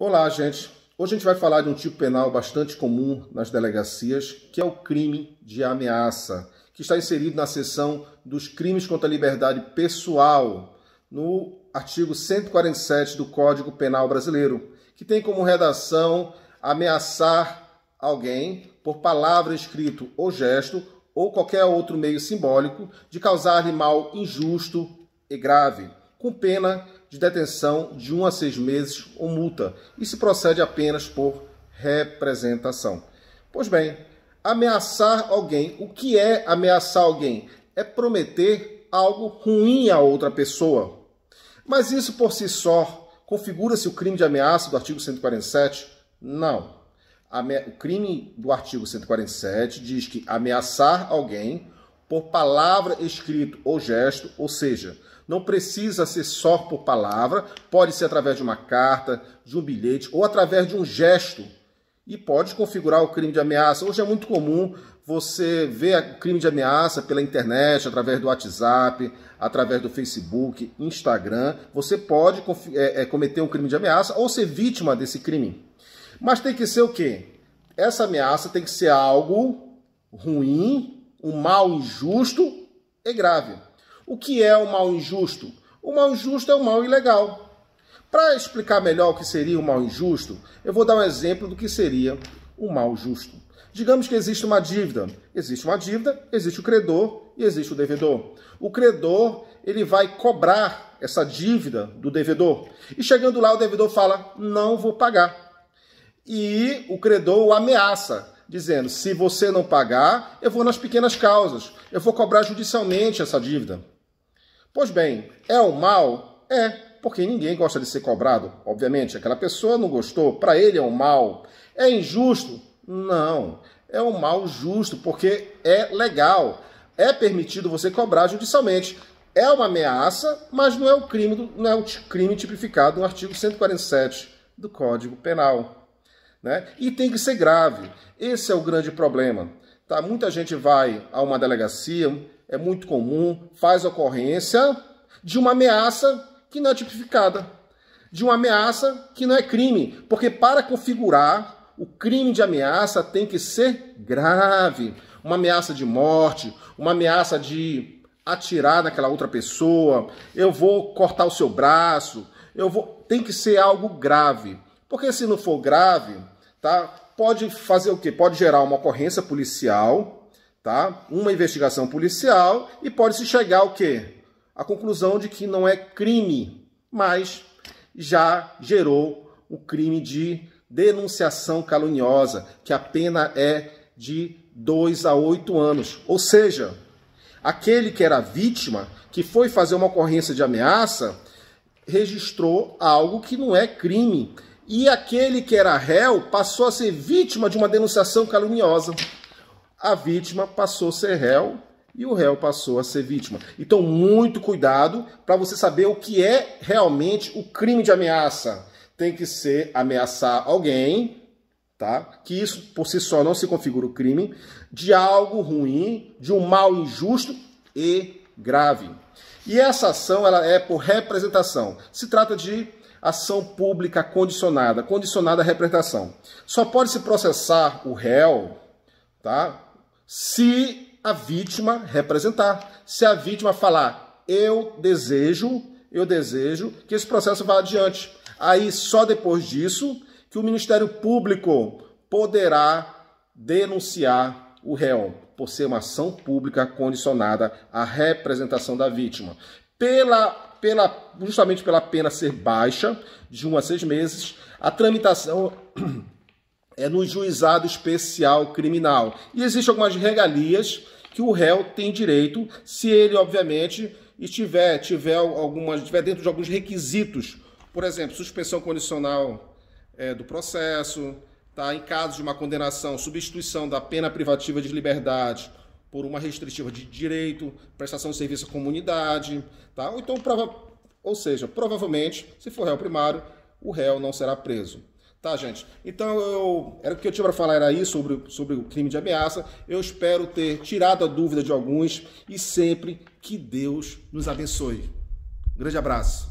Olá, gente. Hoje a gente vai falar de um tipo penal bastante comum nas delegacias, que é o crime de ameaça, que está inserido na seção dos crimes contra a liberdade pessoal, no artigo 147 do Código Penal Brasileiro, que tem como redação ameaçar alguém por palavra, escrito ou gesto ou qualquer outro meio simbólico de causar-lhe mal injusto e grave, com pena de detenção de 1 um a 6 meses ou multa, e se procede apenas por representação. Pois bem, ameaçar alguém, o que é ameaçar alguém? É prometer algo ruim a outra pessoa. Mas isso por si só configura-se o crime de ameaça do artigo 147? Não. O crime do artigo 147 diz que ameaçar alguém por palavra, escrito ou gesto, ou seja, não precisa ser só por palavra, pode ser através de uma carta, de um bilhete ou através de um gesto. E pode configurar o crime de ameaça. Hoje é muito comum você ver crime de ameaça pela internet, através do WhatsApp, através do Facebook, Instagram. Você pode é, é, cometer um crime de ameaça ou ser vítima desse crime. Mas tem que ser o quê? Essa ameaça tem que ser algo ruim o mal injusto é grave. O que é o mal injusto? O mal injusto é o mal ilegal. Para explicar melhor o que seria o mal injusto, eu vou dar um exemplo do que seria o mal justo. Digamos que existe uma dívida. Existe uma dívida, existe o credor e existe o devedor. O credor, ele vai cobrar essa dívida do devedor. E chegando lá, o devedor fala: "Não vou pagar". E o credor o ameaça: dizendo: se você não pagar, eu vou nas pequenas causas, eu vou cobrar judicialmente essa dívida. Pois bem, é o mal? É, porque ninguém gosta de ser cobrado, obviamente. Aquela pessoa não gostou, para ele é um mal. É injusto? Não, é um mal justo, porque é legal. É permitido você cobrar judicialmente. É uma ameaça, mas não é o crime, não é o crime tipificado no artigo 147 do Código Penal. Né? E tem que ser grave. Esse é o grande problema. Tá? Muita gente vai a uma delegacia, é muito comum, faz ocorrência de uma ameaça que não é tipificada, de uma ameaça que não é crime, porque para configurar o crime de ameaça tem que ser grave, uma ameaça de morte, uma ameaça de atirar naquela outra pessoa, eu vou cortar o seu braço, eu vou, tem que ser algo grave. Porque se não for grave, tá? Pode fazer o quê? Pode gerar uma ocorrência policial, tá? Uma investigação policial e pode se chegar o quê? A conclusão de que não é crime, mas já gerou o crime de denunciação caluniosa, que a pena é de 2 a 8 anos. Ou seja, aquele que era vítima, que foi fazer uma ocorrência de ameaça, registrou algo que não é crime, e aquele que era réu passou a ser vítima de uma denunciação caluniosa. A vítima passou a ser réu e o réu passou a ser vítima. Então, muito cuidado para você saber o que é realmente o crime de ameaça. Tem que ser ameaçar alguém, tá? Que isso por si só não se configura o crime de algo ruim, de um mal injusto e grave. E essa ação ela é por representação. Se trata de ação pública condicionada, condicionada à representação. Só pode se processar o réu, tá? Se a vítima representar, se a vítima falar eu desejo, eu desejo que esse processo vá adiante. Aí só depois disso que o Ministério Público poderá denunciar o réu por ser uma ação pública condicionada à representação da vítima. Pela, pela, justamente pela pena ser baixa, de 1 um a 6 meses, a tramitação é no juizado especial criminal. E existem algumas regalias que o réu tem direito, se ele, obviamente, estiver, tiver algumas, estiver dentro de alguns requisitos. Por exemplo, suspensão condicional é, do processo, tá? em caso de uma condenação, substituição da pena privativa de liberdade por uma restritiva de direito, prestação de serviço à comunidade, tá? ou então, prova... ou seja, provavelmente, se for réu primário, o réu não será preso. Tá, gente? Então, eu, era o que eu tinha para falar, era isso sobre, sobre o crime de ameaça. Eu espero ter tirado a dúvida de alguns e sempre que Deus nos abençoe. Um grande abraço.